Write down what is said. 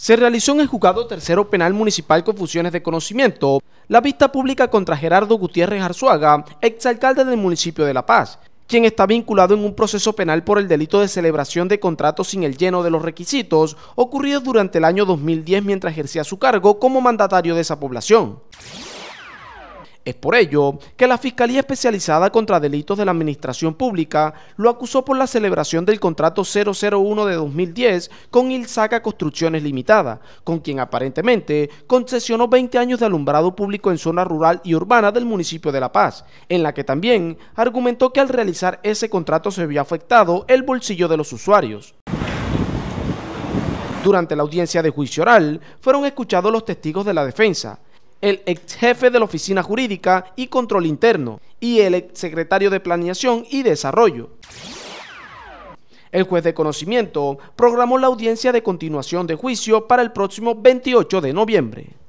se realizó en el juzgado tercero penal municipal con fusiones de conocimiento la vista pública contra Gerardo Gutiérrez Arzuaga, exalcalde del municipio de La Paz, quien está vinculado en un proceso penal por el delito de celebración de contratos sin el lleno de los requisitos ocurridos durante el año 2010 mientras ejercía su cargo como mandatario de esa población. Es por ello que la Fiscalía Especializada contra Delitos de la Administración Pública lo acusó por la celebración del contrato 001 de 2010 con Ilsaca Construcciones Limitada, con quien aparentemente concesionó 20 años de alumbrado público en zona rural y urbana del municipio de La Paz, en la que también argumentó que al realizar ese contrato se había afectado el bolsillo de los usuarios. Durante la audiencia de juicio oral fueron escuchados los testigos de la defensa, el ex jefe de la Oficina Jurídica y Control Interno y el ex secretario de Planeación y Desarrollo. El juez de conocimiento programó la audiencia de continuación de juicio para el próximo 28 de noviembre.